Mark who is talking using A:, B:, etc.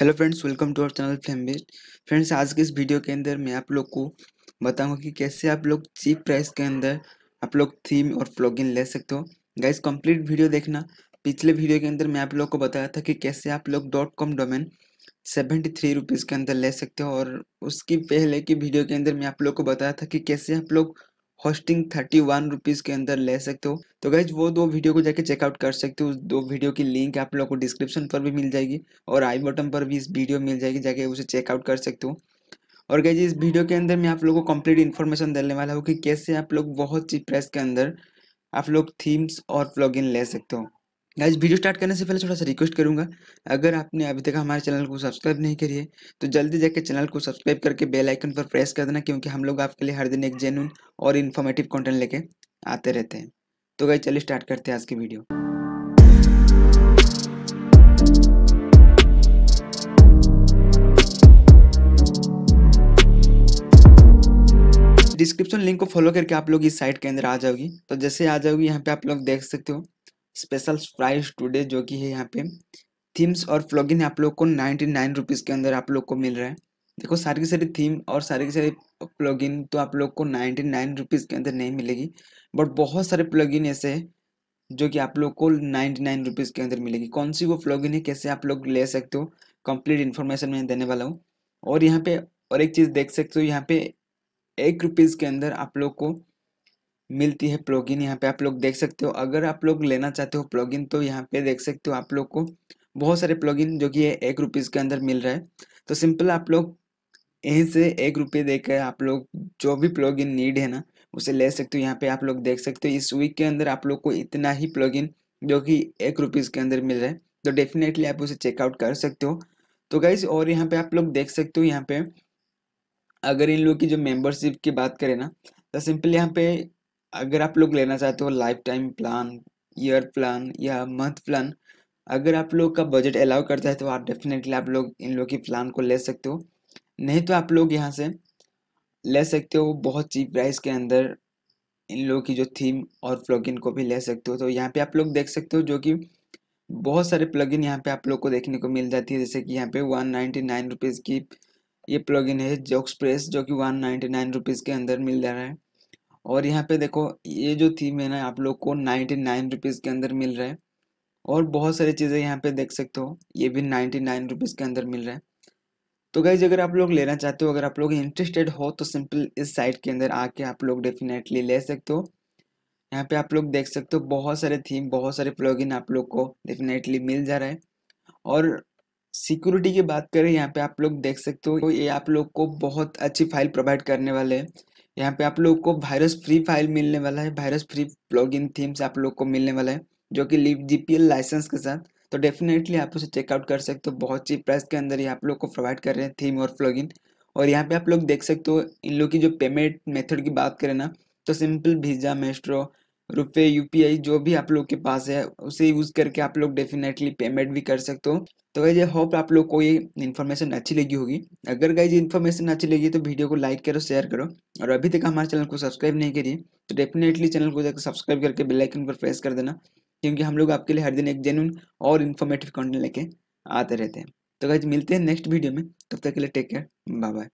A: hello friends welcome to our channel flame best friends आज के इस वीडियो के अंदर मैं आप लोग को बताऊंगा कि कैसे आप लोग चीप प्राइस के अंदर आप लोग थीम और फ्लॉगिंग ले सकते हो गाइस कंप्लीट वीडियो देखना पिछले वीडियो के अंदर मैं आप लोग को बताया था कि कैसे आप लोग dot com domain seventy three rupees के अंदर ले सकते हो और उसकी पहले की वीडियो के अंदर मैं आप लोग को बताया था कि कैसे आप लोग होस्टिंग थर्टी वन रुपीज़ के अंदर ले सकते हो तो गैज वो दो वीडियो को जाके चेकआउट कर सकते हो उस दो वीडियो की लिंक आप लोगों को डिस्क्रिप्शन पर भी मिल जाएगी और आई बटन पर भी इस वीडियो मिल जाएगी जाके उसे चेकआउट कर सकते हो और गैज इस वीडियो के अंदर मैं आप लोगों को कंप्लीट इन्फॉर्मेशन देने वाला हूँ कि कैसे आप लोग बहुत सी प्रेस के अंदर आप लोग थीम्स और प्लॉग ले सकते हो गाइज वीडियो स्टार्ट करने से पहले थोड़ा सा रिक्वेस्ट करूंगा अगर आपने अभी तक हमारे चैनल को सब्सक्राइब नहीं करी है तो जल्दी जाकर चैनल को सब्सक्राइब करके बेल आइकन पर प्रेस कर देना क्योंकि हम लोग आपके लिए हर दिन एक जेन्यून और इन्फॉर्मेटिव कंटेंट लेके आते रहते हैं तो गाइज चलिए स्टार्ट करते हैं आज की वीडियो डिस्क्रिप्शन लिंक को फॉलो करके आप लोग इस साइट के अंदर आ जाओगी तो जैसे आ जाओगी यहाँ पे आप लोग देख सकते हो स्पेशल प्राइस टुडे जो कि है यहाँ पे थीम्स और फ्लॉगिन आप लोग को नाइन्टी नाइन रुपीज़ के अंदर आप लोग को मिल रहा है देखो सारी की सारी थीम और सारी की सारी प्लॉगिन तो आप लोग को नाइन्टी नाइन रुपीज़ के अंदर नहीं मिलेगी बट बहुत सारे प्लॉगिन ऐसे हैं जो कि आप लोग को नाइन्टी नाइन रुपीज़ के अंदर मिलेगी कौन सी वो फ्लॉगिन है कैसे आप लोग ले सकते हो कंप्लीट इन्फॉर्मेशन मैं देने वाला हूँ और यहाँ पे और एक चीज़ देख सकते हो यहाँ पे एक रुपीज़ के अंदर आप लोग को मिलती है प्लॉगिन यहाँ पे आप लोग देख सकते हो अगर आप लोग लेना चाहते हो प्लॉगिन तो यहाँ पे देख सकते हो आप लोग को बहुत सारे प्लॉगिन जो कि एक रुपीज़ के अंदर मिल रहा है तो सिंपल आप लोग यहीं से एक रुपये देकर आप लोग जो भी प्लॉगिन नीड है ना उसे ले सकते हो यहाँ पे आप लोग देख सकते हो इस वीक के अंदर आप लोग को इतना ही प्लगइन जो कि एक रुपीज़ के अंदर मिल रहा है तो डेफिनेटली आप उसे चेकआउट कर सकते हो तो गाइज और यहाँ पे आप लोग देख सकते हो यहाँ पे अगर इन लोग की जो मेंबरशिप की बात करें ना तो सिंपल यहाँ पे अगर आप लोग लेना चाहते हो lifetime plan year plan या मंथ प्लान अगर आप लोग का बजट अलाउ करता है तो आप डेफिनेटली आप लोग इन लोग की प्लान को ले सकते हो नहीं तो आप लोग यहाँ से ले सकते हो बहुत चीप प्राइस के अंदर इन लोगों की जो थीम और प्लगइन को भी ले सकते हो तो यहाँ पे आप लोग देख सकते हो जो कि बहुत सारे प्लगइन यहाँ पे आप लोग को देखने को मिल जाती है जैसे कि यहाँ पे वन नाइन्टी नाइन रुपीज़ की ये प्लगइन है जॉक्सप्रेस जो कि वन नाइन्टी नाइन रुपीज़ के अंदर मिल जा रहा है और यहाँ पे देखो ये जो थीम है ना आप लोग को नाइन्टी नाइन रुपीज़ के अंदर मिल रहा है और बहुत सारी चीज़ें यहाँ पे देख सकते हो ये भी नाइन्टी नाइन रुपीज़ के अंदर मिल रहा है तो गाइज अगर आप लोग लेना चाहते हो अगर आप लोग इंटरेस्टेड हो तो सिंपल इस साइट के अंदर आके आप लोग डेफिनेटली ले सकते हो यहाँ पे आप लोग देख सकते हो बहुत सारे थीम बहुत सारे प्लगइन आप लोग को डेफिनेटली मिल जा रहा है और सिक्योरिटी की बात करें यहाँ पे आप लोग देख सकते हो ये आप लोग को बहुत अच्छी फाइल प्रोवाइड करने वाले हैं यहाँ पे आप लोग को वायरस फ्री फाइल मिलने वाला है वायरस फ्री प्लगइन थीम्स आप लोग को मिलने वाला है जो कि लिव जीपीएल लाइसेंस के साथ तो डेफिनेटली आप उसे चेकआउट कर सकते हो बहुत चीप प्राइस के अंदर ही आप लोग को प्रोवाइड कर रहे हैं थीम और प्लगइन और यहाँ पे आप लोग देख सकते हो इन लोग की जो पेमेंट मेथड की बात करें ना तो सिंपल भिजा मेस्ट्रो रुपये यूपीआई जो भी आप लोग के पास है उसे यूज़ करके आप लोग डेफिनेटली पेमेंट भी कर सकते हो तो गाइज आई होप आप लोग को ये इन्फॉर्मेशन अच्छी लगी होगी अगर गाइज इन्फॉर्मेशन अच्छी लगी तो वीडियो को लाइक करो शेयर करो और अभी तक हमारे चैनल को सब्सक्राइब नहीं करिए तो डेफिनेटली चैनल को जाकर सब्सक्राइब करके आइकन पर प्रेस कर देना क्योंकि हम लोग आपके लिए हर दिन एक जेन्यून और इन्फॉर्मेटिव कंटेंट लेके आते रहते हैं तो गाइज मिलते हैं नेक्स्ट वीडियो में तब तक के लिए टेक केयर बाय बाय